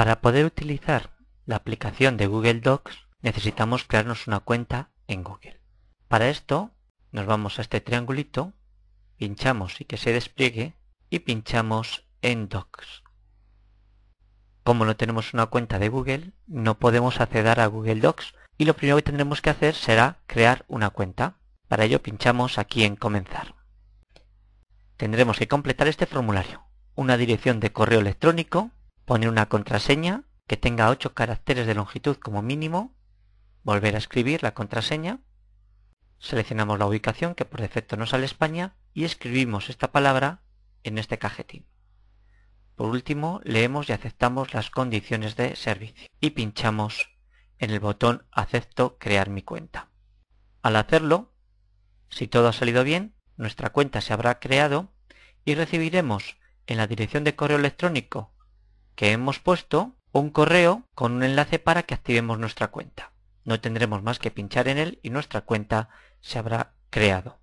Para poder utilizar la aplicación de Google Docs necesitamos crearnos una cuenta en Google. Para esto nos vamos a este triangulito, pinchamos y que se despliegue y pinchamos en Docs. Como no tenemos una cuenta de Google, no podemos acceder a Google Docs y lo primero que tendremos que hacer será crear una cuenta. Para ello pinchamos aquí en Comenzar. Tendremos que completar este formulario, una dirección de correo electrónico poner una contraseña que tenga 8 caracteres de longitud como mínimo, volver a escribir la contraseña, seleccionamos la ubicación que por defecto nos sale España y escribimos esta palabra en este cajetín. Por último, leemos y aceptamos las condiciones de servicio y pinchamos en el botón Acepto crear mi cuenta. Al hacerlo, si todo ha salido bien, nuestra cuenta se habrá creado y recibiremos en la dirección de correo electrónico que hemos puesto un correo con un enlace para que activemos nuestra cuenta. No tendremos más que pinchar en él y nuestra cuenta se habrá creado.